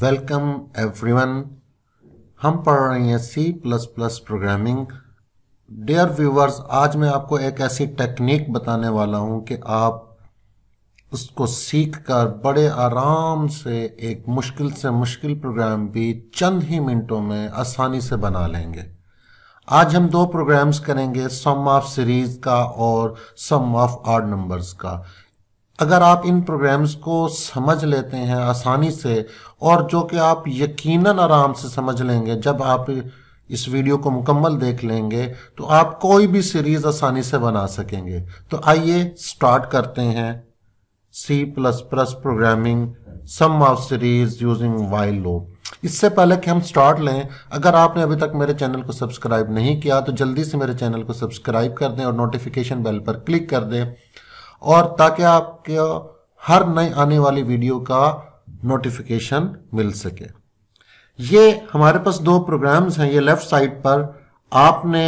welcome everyone हम पढ़ रहे हैं C plus plus programming dear viewers आज मैं आपको एक ऐसी टेक्निक बताने वाला हूं कि आप उसको सीख कर बड़े आराम से एक मुश्किल से मुश्किल प्रोग्राम भी चंद ही मिनटों में आसानी से बना लेंगे आज हम दो प्रोग्राम्स करेंगे सम ऑफ सीरीज का और सम ऑफ आर्ड नंबर्स का अगर आप इन प्रोग्राम्स को समझ लेते हैं आसानी से और जो कि आप यकीनन आराम से समझ लेंगे जब आप इस वीडियो को मुकम्मल देख लेंगे तो आप कोई भी सीरीज आसानी से बना सकेंगे तो आइए स्टार्ट करते हैं C plus plus programming sum of series using while loop इससे पहले कि हम स्टार्ट लें अगर आपने अभी तक मेरे चैनल को सब्सक्राइब नहीं किया तो जल्दी से मेरे चैनल को सब्सक्राइब कर दें और नोटिफिकेशन बेल पर क्लिक कर दें और ताकि आपके हर नई आने वाली वीडियो का नोटिफिकेशन मिल सके ये हमारे पास दो प्रोग्राम्स हैं ये लेफ्ट साइड पर आपने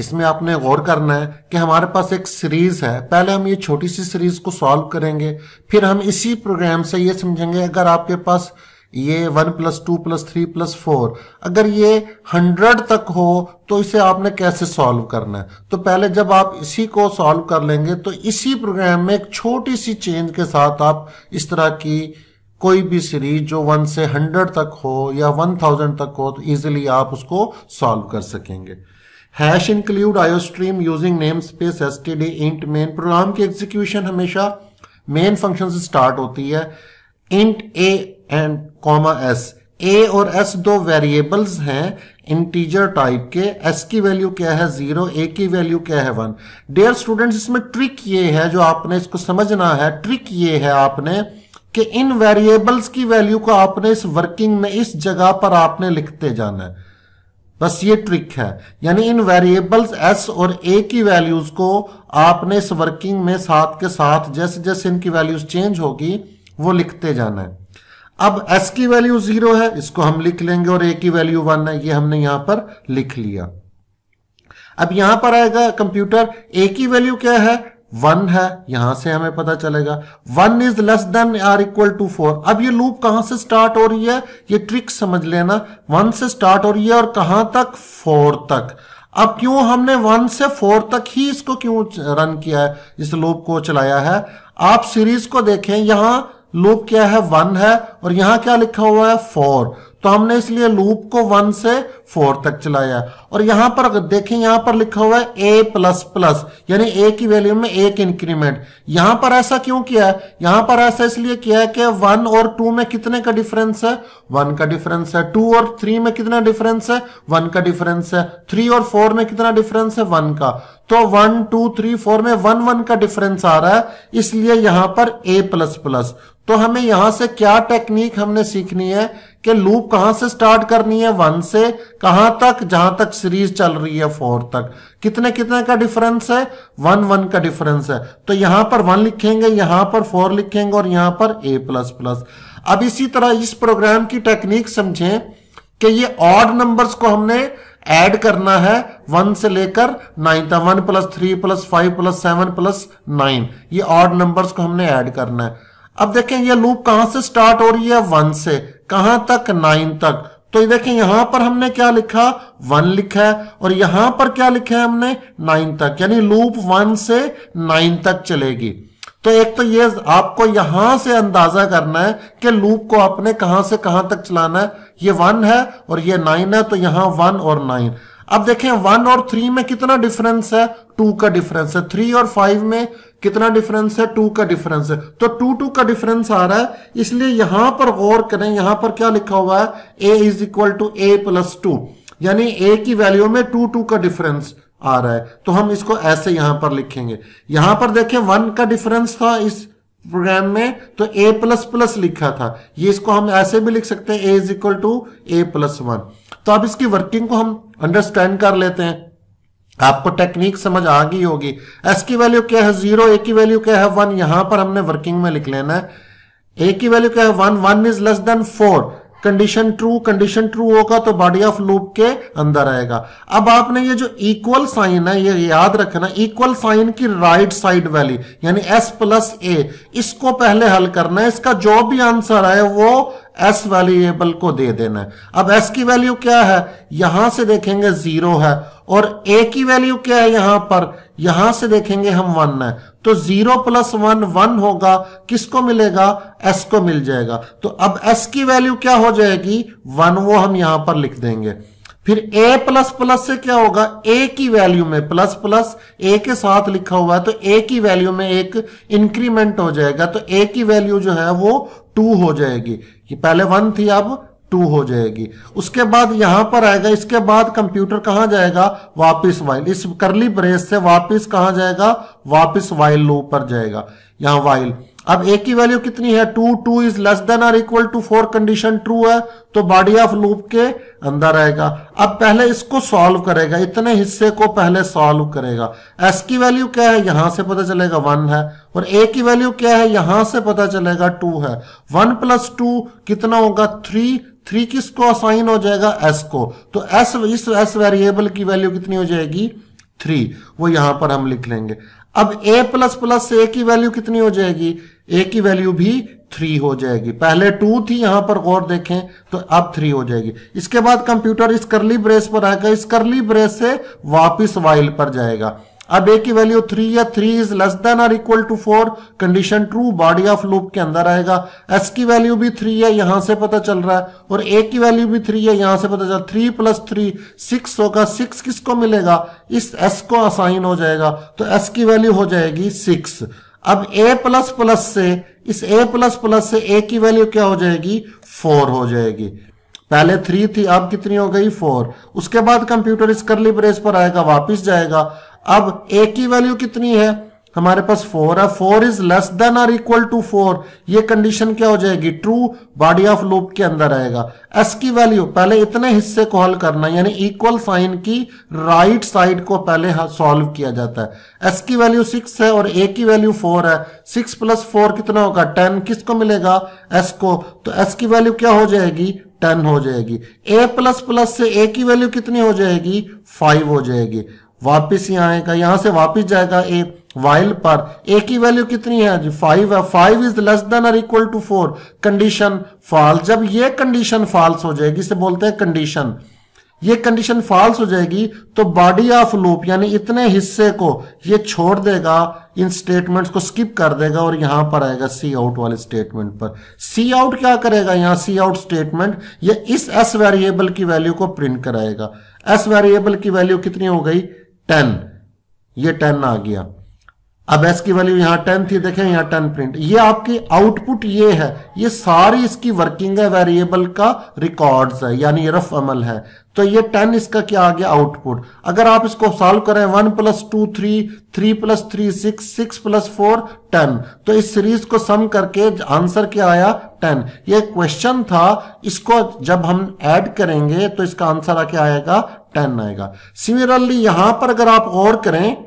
इसमें आपने गौर करना है कि हमारे पास एक सीरीज है पहले हम ये छोटी सी सीरीज को सॉल्व करेंगे फिर हम इसी प्रोग्राम से ये समझेंगे अगर आपके पास ये one plus two plus three plus four अगर ये हंड्रेड तक हो तो इसे आपने कैसे सॉल्व करना है तो पहले जब आप इसी को सॉल्व कर लेंगे तो इसी प्रोग्राम में एक छोटी सी चेंज के साथ आप इस तरह की कोई भी सीरीज जो वन से हंड्रेड तक हो या वन थाउजेंड तक हो तो इजिली आप उसको सॉल्व कर सकेंगे hash include stream using namespace S T D int main program की एग्जीक्यूशन हमेशा मेन फंक्शन से स्टार्ट होती है int a and comma s a और एस दो वेरिएबल्स हैं इंटीजर टाइप के एस की वैल्यू क्या है जीरो ए की वैल्यू क्या है वन डेयर स्टूडेंट्स इसमें ट्रिक ये है जो आपने इसको समझना है ट्रिक ये है आपने कि इन वेरिएबल्स की वैल्यू को आपने इस वर्किंग में इस जगह पर आपने लिखते जाना है बस ये ट्रिक है यानी इन वेरिएबल्स एस और ए की वैल्यूज को आपने इस वर्किंग में साथ के साथ जैसे जैसे इनकी वैल्यूज चेंज होगी वो लिखते जाना है अब s की वैल्यू जीरो है इसको हम लिख लेंगे और a की वैल्यू वन है ये हमने यहां पर लिख लिया अब यहां पर आएगा कंप्यूटर a की वैल्यू क्या है वन है यहां से हमें पता चलेगा one is less than or equal to four अब ये लूप कहां से स्टार्ट हो रही है ये ट्रिक समझ लेना वन से स्टार्ट हो रही है और कहां तक फोर तक अब क्यों हमने वन से फोर तक ही इसको क्यों रन किया है इस लूप को चलाया है आप सीरीज को देखें यहां लूप क्या है वन है और यहां क्या लिखा हुआ है फोर तो हमने इसलिए लूप को वन से फोर तक चलाया और यहां पर देखिए यहां पर लिखा हुआ है ए प्लस प्लस यानी ए की वैल्यू में एक इंक्रीमेंट यहां पर ऐसा क्यों किया है यहां पर ऐसा इसलिए किया है कि वन और टू में कितने का डिफरेंस है वन का डिफरेंस है टू और थ्री में कितना डिफरेंस है वन का डिफरेंस है थ्री और फोर में कितना डिफरेंस है वन का तो वन टू थ्री फोर में वन वन का डिफरेंस आ रहा है इसलिए यहां पर ए प्लस प्लस तो हमें यहां से क्या टेक्निक टेक्निक हमने सीखनी है कि लूप कहां से स्टार्ट करनी है वन से कहां तक जहां तक सीरीज चल रही है फोर तक कितने कितने का डिफरेंस है वन वन का डिफरेंस है तो यहां पर वन लिखेंगे यहां पर फोर लिखेंगे और यहां पर ए प्लस प्लस अब इसी तरह इस प्रोग्राम की टेक्निक समझें कि ये ऑड नंबर्स को हमने ऐड करना है वन से लेकर नाइन तक one plus three plus five plus seven plus nine ये ऑड नंबर्स को हमने ऐड करना है अब देखें ये लूप कहां से स्टार्ट हो रही है वन से कहां तक नाइन तक तो ये देखें यहां पर हमने क्या लिखा वन लिखा है और यहां पर क्या लिखा है हमने नाइन तक यानी लूप वन से नाइन तक चलेगी तो एक तो ये आपको यहां से अंदाजा करना है कि लूप को आपने कहां से कहां तक चलाना है ये वन है और ये नाइन है तो यहां वन और नाइन अब देखें वन और थ्री में कितना डिफरेंस है टू का डिफरेंस है थ्री और फाइव में कितना डिफरेंस है टू का डिफरेंस है तो टू टू का डिफरेंस आ रहा है इसलिए यहां पर गौर करें यहां पर क्या लिखा हुआ है a is equal to a plus two यानी ए की वैल्यू में टू टू का डिफरेंस आ रहा है तो हम इसको ऐसे यहां पर लिखेंगे यहां पर देखें वन का डिफरेंस था इस प्रोग्राम में तो ए प्लस प्लस लिखा था ये इसको हम ऐसे भी लिख सकते हैं a is equal to a plus one तो अब इसकी वर्किंग को हम अंडरस्टैंड कर लेते हैं आपको टेक्निक समझ आ गई होगी एस की वैल्यू क्या है जीरो ए की वैल्यू क्या है वन यहां पर हमने वर्किंग में लिख लेना है ए की वैल्यू क्या है one one is less than four condition true condition true होगा तो बॉडी ऑफ लूप के अंदर आएगा अब आपने ये जो इक्वल साइन है ये याद रखना इक्वल साइन की राइट साइड वैल्यू यानी एस प्लस ए इसको पहले हल करना है इसका जो भी आंसर है वो एस वेरिएबल को दे देना है अब एस की वैल्यू क्या है यहां से देखेंगे जीरो है और ए की वैल्यू क्या है यहां पर यहां से देखेंगे हम वन है तो जीरो प्लस वन वन होगा किसको मिलेगा एस को मिल जाएगा तो अब एस की वैल्यू क्या हो जाएगी वन वो हम यहां पर लिख देंगे फिर a प्लस प्लस से क्या होगा a की वैल्यू में प्लस प्लस a के साथ लिखा हुआ है तो a की वैल्यू में एक इंक्रीमेंट हो जाएगा तो a की वैल्यू जो है वो टू हो जाएगी ये पहले वन थी अब टू हो जाएगी उसके बाद यहां पर आएगा इसके बाद कंप्यूटर कहां जाएगा वापस वाइल इस करली ब्रेस से वापस कहां जाएगा वापस वाइल लूप पर जाएगा यहां वाइल अब ए की वैल्यू कितनी है two two is less than or equal to four condition true है तो बॉडी ऑफ लूप के अंदर आएगा अब पहले इसको सॉल्व करेगा इतने हिस्से को पहले सॉल्व करेगा एस की वैल्यू क्या है यहां से पता चलेगा वन है और ए की वैल्यू क्या है यहां से पता चलेगा टू है वन प्लस टू कितना होगा थ्री थ्री किसको असाइन हो जाएगा एस को तो एस इस एस वेरिएबल की वैल्यू कितनी हो जाएगी थ्री वो यहां पर हम लिख लेंगे अब ए प्लस प्लस ए की वैल्यू कितनी हो जाएगी ए की वैल्यू भी थ्री हो जाएगी पहले टू थी यहां पर गौर देखें तो अब थ्री हो जाएगी इसके बाद कंप्यूटर इस करली ब्रेस पर आएगा इस करली ब्रेस से वापस वाइल पर जाएगा अब ए की वैल्यू थ्री या three is less than or equal to four condition true body of loop के अंदर आएगा एस की वैल्यू भी थ्री है यहां से पता चल रहा है और ए की वैल्यू भी थ्री है यहां से पता चल थ्री प्लस थ्री सिक्स होगा सिक्स किसको मिलेगा इस एस को असाइन हो जाएगा तो एस की वैल्यू हो जाएगी सिक्स अब ए प्लस प्लस से इस ए प्लस प्लस से ए की वैल्यू क्या हो जाएगी फोर हो जाएगी पहले थ्री थी अब कितनी हो गई फोर उसके बाद कंप्यूटर इस करली ब्रेस पर आएगा वापस जाएगा अब ए की वैल्यू कितनी है हमारे पास फोर है four is less than or equal to four ये कंडीशन क्या हो जाएगी ट्रू बॉडी ऑफ लूप के अंदर आएगा एस की वैल्यू पहले इतने हिस्से को हल करना यानी इक्वल साइन की राइट right साइड को पहले सॉल्व किया जाता है एस की वैल्यू सिक्स है और ए की वैल्यू फोर है सिक्स प्लस फोर कितना होगा टेन किसको मिलेगा एस को तो एस की वैल्यू क्या हो जाएगी टेन हो जाएगी ए प्लस प्लस से ए की वैल्यू कितनी हो जाएगी फाइव हो जाएगी वापिस यहाँ आएगा यहाँ से वापिस जाएगा ए वाइल पर ए की वैल्यू कितनी है जी फाइव है five is less than or equal to four condition false जब ये कंडीशन फॉल्स हो जाएगी इसे बोलते हैं कंडीशन ये कंडीशन फॉल्स हो जाएगी तो बॉडी ऑफ लूप यानी इतने हिस्से को ये छोड़ देगा इन स्टेटमेंट्स को स्किप कर देगा और यहां पर आएगा सी आउट वाले स्टेटमेंट पर सी आउट क्या करेगा यहां सी आउट स्टेटमेंट ये इस एस वेरिएबल की वैल्यू को प्रिंट कराएगा एस वेरिएबल की वैल्यू कितनी हो गई टेन ये टेन आ गया अब एस की वैल्यू यहाँ टेन थी देखें यहाँ टेन प्रिंट ये आपकी आउटपुट ये है ये सारी इसकी वर्किंग है वेरिएबल का रिकॉर्ड्स है यानी रफ अमल है तो ये टेन इसका क्या आ गया आउटपुट अगर आप इसको सॉल्व करें one plus two three three plus three six six plus four ten तो इस सीरीज को सम करके आंसर क्या आया टेन ये क्वेश्चन था इसको जब हम ऐड करेंगे तो इसका आंसर आके आएगा टेन आएगा सिमिलरली यहां पर अगर आप गौर करें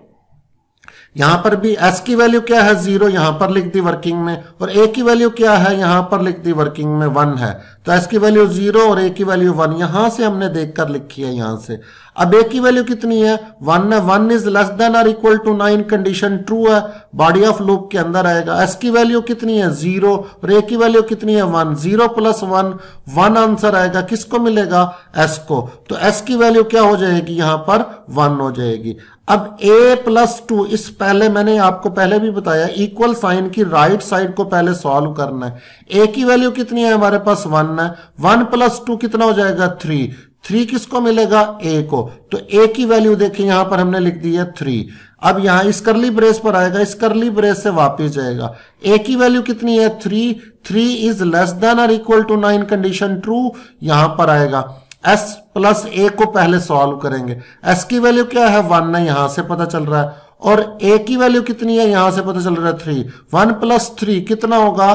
यहां पर भी एस की वैल्यू क्या है जीरो यहां पर लिख दी वर्किंग में और ए की वैल्यू क्या है यहां पर लिख दी वर्किंग में वन है तो एस की वैल्यू जीरो और ए की वैल्यू वन यहां से हमने देखकर लिखी है यहां से अब ए की वैल्यू कितनी है वन है one is less than or equal to nine condition true है बॉडी ऑफ लूप के अंदर आएगा एस की वैल्यू कितनी है जीरो और ए की वैल्यू कितनी है one zero plus one one answer आएगा किसको मिलेगा एस को तो एस की वैल्यू क्या हो जाएगी यहां पर वन हो जाएगी अब a प्लस टू इस पहले मैंने आपको पहले भी बताया इक्वल साइन की राइट right साइड को पहले सॉल्व करना है a की वैल्यू कितनी है हमारे पास वन है वन प्लस टू कितना हो जाएगा थ्री थ्री किसको मिलेगा ए को तो ए की वैल्यू देखिए यहां पर हमने लिख दी है थ्री अब यहां इस करली ब्रेस पर आएगा इस करली ब्रेस से वापस जाएगा ए की वैल्यू कितनी है three three is less than or equal to nine condition true यहां पर आएगा एस प्लस ए को पहले सॉल्व करेंगे एस की वैल्यू क्या है वन है यहां से पता चल रहा है और ए की वैल्यू कितनी है यहां से पता चल रहा है थ्री वन प्लस थ्री कितना होगा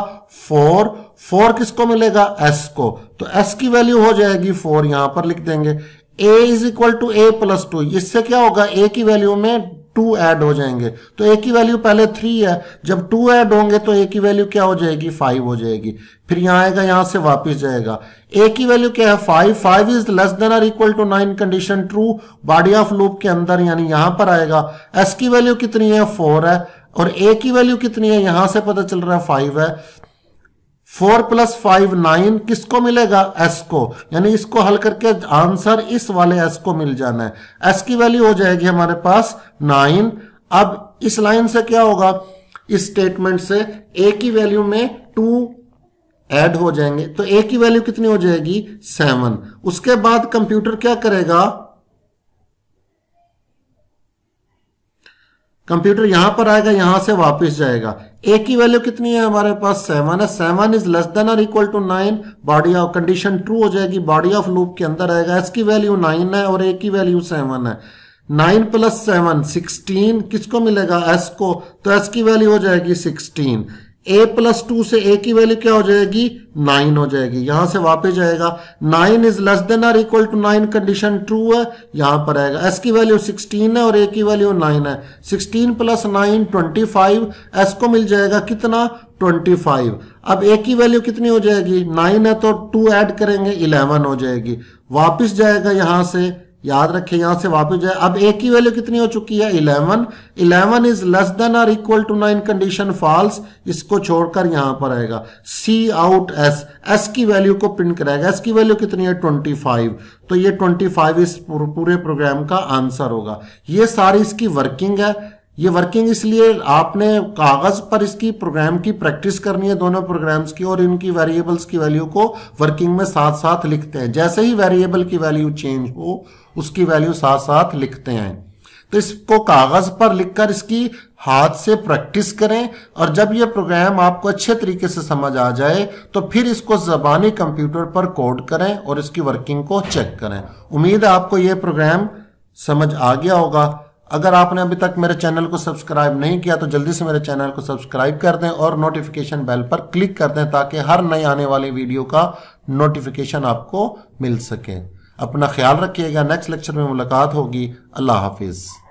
फोर फोर किसको मिलेगा एस को तो एस की वैल्यू हो जाएगी फोर यहां पर लिख देंगे a is equal to a plus two इससे क्या होगा ए की वैल्यू में टू ऐड हो जाएंगे तो ए की वैल्यू पहले थ्री है जब टू ऐड होंगे तो ए की वैल्यू क्या हो जाएगी फाइव हो जाएगी फिर यहां आएगा यहां से वापस जाएगा ए की वैल्यू क्या है five five is less than or equal to nine condition true body of loop के अंदर यानी यहां पर आएगा एस की वैल्यू कितनी है फोर है और ए की वैल्यू कितनी है यहां से पता चल रहा है फाइव है फोर प्लस फाइव नाइन किसको मिलेगा एस को यानी इसको हल करके आंसर इस वाले एस को मिल जाना है एस की वैल्यू हो जाएगी हमारे पास नाइन अब इस लाइन से क्या होगा इस स्टेटमेंट से ए की वैल्यू में टू ऐड हो जाएंगे तो ए की वैल्यू कितनी हो जाएगी सेवन उसके बाद कंप्यूटर क्या करेगा कंप्यूटर यहां पर आएगा यहां से वापस जाएगा ए की वैल्यू कितनी है हमारे पास सेवन है seven is less than or equal to nine body of condition true हो जाएगी बॉडी ऑफ लूप के अंदर आएगा एस की वैल्यू नाइन है और ए की वैल्यू सेवन है नाइन प्लस सेवन सिक्सटीन किसको मिलेगा एस को तो एस की वैल्यू हो जाएगी सिक्सटीन ए प्लस टू से ए की वैल्यू क्या हो जाएगी नाइन हो जाएगी यहां से वापस जाएगा nine is less than or equal to nine condition true है यहां पर आएगा एस की वैल्यू सिक्सटीन है और ए की वैल्यू नाइन है sixteen plus nine twenty five s को मिल जाएगा कितना ट्वेंटी फाइव अब ए की वैल्यू कितनी हो जाएगी नाइन है तो टू ऐड करेंगे इलेवन हो जाएगी वापस जाएगा यहां से याद रखें यहां से वापस जाए अब ए की वैल्यू कितनी हो चुकी है eleven eleven is less than or equal to nine condition false इसको छोड़कर यहां पर आएगा सी आउट एस एस की वैल्यू को प्रिंट कराएगा एस की वैल्यू कितनी है ट्वेंटी फाइव तो ये ट्वेंटी फाइव इस पूरे प्रोग्राम का आंसर होगा ये सारी इसकी वर्किंग है ये वर्किंग इसलिए आपने कागज पर इसकी प्रोग्राम की प्रैक्टिस करनी है दोनों प्रोग्राम्स की और इनकी वेरिएबल्स की वैल्यू को वर्किंग में साथ साथ लिखते हैं जैसे ही वेरिएबल की वैल्यू चेंज हो उसकी वैल्यू साथ साथ लिखते हैं तो इसको कागज पर लिखकर इसकी हाथ से प्रैक्टिस करें और जब ये प्रोग्राम आपको अच्छे तरीके से समझ आ जाए तो फिर इसको जबानी कंप्यूटर पर कोड करें और इसकी वर्किंग को चेक करें उम्मीद है आपको ये प्रोग्राम समझ आ गया होगा अगर आपने अभी तक मेरे चैनल को सब्सक्राइब नहीं किया तो जल्दी से मेरे चैनल को सब्सक्राइब कर दें और नोटिफिकेशन बेल पर क्लिक कर दें ताकि हर नई आने वाली वीडियो का नोटिफिकेशन आपको मिल सके अपना ख्याल रखिएगा नेक्स्ट लेक्चर में मुलाकात होगी अल्लाह हाफिज़